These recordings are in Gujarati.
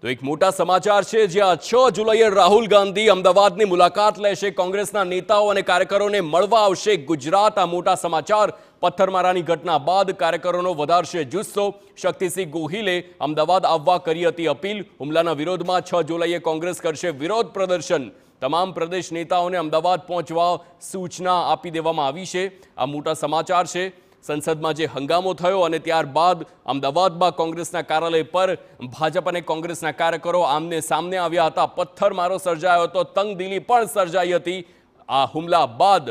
તો એક મોટા સમાચાર છે જ્યાં છ જુલાઈએ રાહુલ ગાંધી અમદાવાદની મુલાકાત લેશે કોંગ્રેસના નેતાઓ અને કાર્યકરોને મળવા આવશે ગુજરાત આ મોટા સમાચાર પથ્થરમારાની ઘટના બાદ કાર્યકરોનો વધારશે જુસ્સો શક્તિસિંહ ગોહિલે અમદાવાદ આવવા કરી હતી અપીલ હુમલાના વિરોધમાં છ જુલાઈએ કોંગ્રેસ કરશે વિરોધ પ્રદર્શન તમામ પ્રદેશ નેતાઓને અમદાવાદ પહોંચવા સૂચના આપી દેવામાં આવી છે આ મોટા સમાચાર છે સંસદમાં જે હંગામો થયો અને ત્યારબાદ અમદાવાદમાં કોંગ્રેસના કાર્યાલય પર ભાજપ અને કોંગ્રેસના કાર્યકરો આમને સામને આવ્યા હતા પથ્થરમારો સર્જાયો હતો તંગદિલી પણ સર્જાઈ હતી આ હુમલા બાદ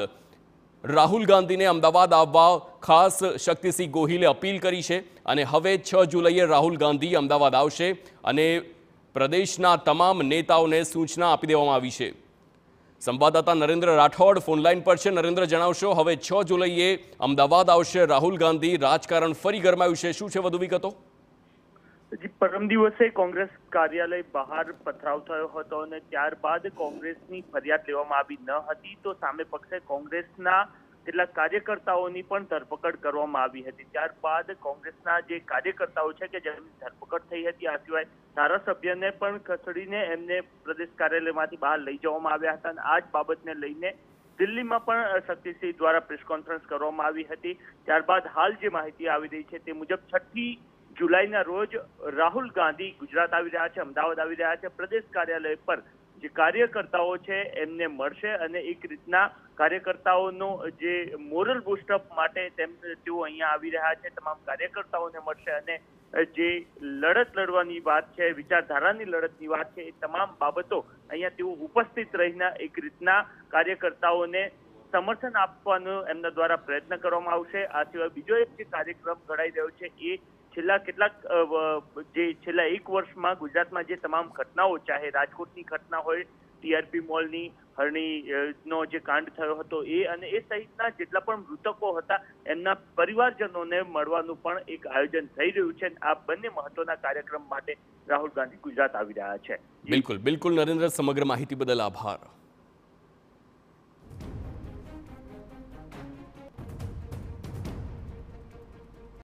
રાહુલ ગાંધીને અમદાવાદ આવવા ખાસ શક્તિસિંહ ગોહિલે અપીલ કરી છે અને હવે છ જુલાઈએ રાહુલ ગાંધી અમદાવાદ આવશે અને પ્રદેશના તમામ નેતાઓને સૂચના આપી દેવામાં આવી છે સંવાદદાતા નરેન્દ્ર રાઠોડ ફોનલાઈન પર છે નરેન્દ્ર જણાવશો હવે છ જુલાઈએ અમદાવાદ આવશે રાહુલ ગાંધી રાજકારણ ફરી ગરમાયું છે શું છે વધુ વિગતો જી પરમ દિવસે કોંગ્રેસ કાર્યાલય બહાર પથરાવ થયો હતો અને ત્યારબાદ કોંગ્રેસની ફરિયાદ લેવામાં આવી ન હતી તો સામે પક્ષે કોંગ્રેસના કેટલાક કાર્યકર્તાઓની પણ ધરપકડ કરવામાં આવી હતી ત્યારબાદ કોંગ્રેસના જે કાર્યકર્તાઓ છે કે જેમની ધરપકડ થઈ હતી આ સિવાય ધારાસભ્યને પણ ખસેડીને એમને પ્રદેશ કાર્યાલયમાંથી બહાર લઈ જવામાં આવ્યા હતા અને આ જ બાબતને લઈને દિલ્હીમાં પણ શક્તિસિંહ દ્વારા પ્રેસ કોન્ફરન્સ કરવામાં આવી હતી ત્યારબાદ હાલ જે માહિતી આવી રહી છે તે મુજબ છઠ્ઠી જુલાઈના રોજ રાહુલ ગાંધી ગુજરાત આવી રહ્યા છે અમદાવાદ આવી રહ્યા છે પ્રદેશ કાર્યાલય પર જે કાર્યકર્તાઓ છે એમને મળશે અને એક રીતના કાર્યકર્તાઓનો જે મોરલ બુસ્ટઅપ માટે તેમ તેઓ અહીંયા આવી રહ્યા છે તમામ કાર્યકર્તાઓને મળશે અને જે લડત લડવાની વાત છે વિચારધારાની લડતની વાત છે એ તમામ બાબતો અહીંયા તેઓ ઉપસ્થિત રહીને એક રીતના કાર્યકર્તાઓને સમર્થન આપવાનો એમના દ્વારા પ્રયત્ન કરવામાં આવશે આ સિવાય બીજો એક જે કાર્યક્રમ ઘડાઈ રહ્યો છે એ છેલ્લા કેટલાક જે છેલ્લા એક વર્ષમાં ગુજરાતમાં જે તમામ ઘટનાઓ ચાહે રાજકોટની ઘટના હોય ટીઆરપી મોલની હરણી નો જે કાંડ થયો હતો એ અને એ સહિતના જેટલા પણ મૃતકો હતા એમના પરિવારજનોને મળવાનું પણ એક આયોજન થઈ રહ્યું છે આ બંને મહત્વના કાર્યક્રમ માટે રાહુલ ગાંધી ગુજરાત આવી રહ્યા છે બિલકુલ બિલકુલ નરેન્દ્ર સમગ્ર માહિતી બદલ આભાર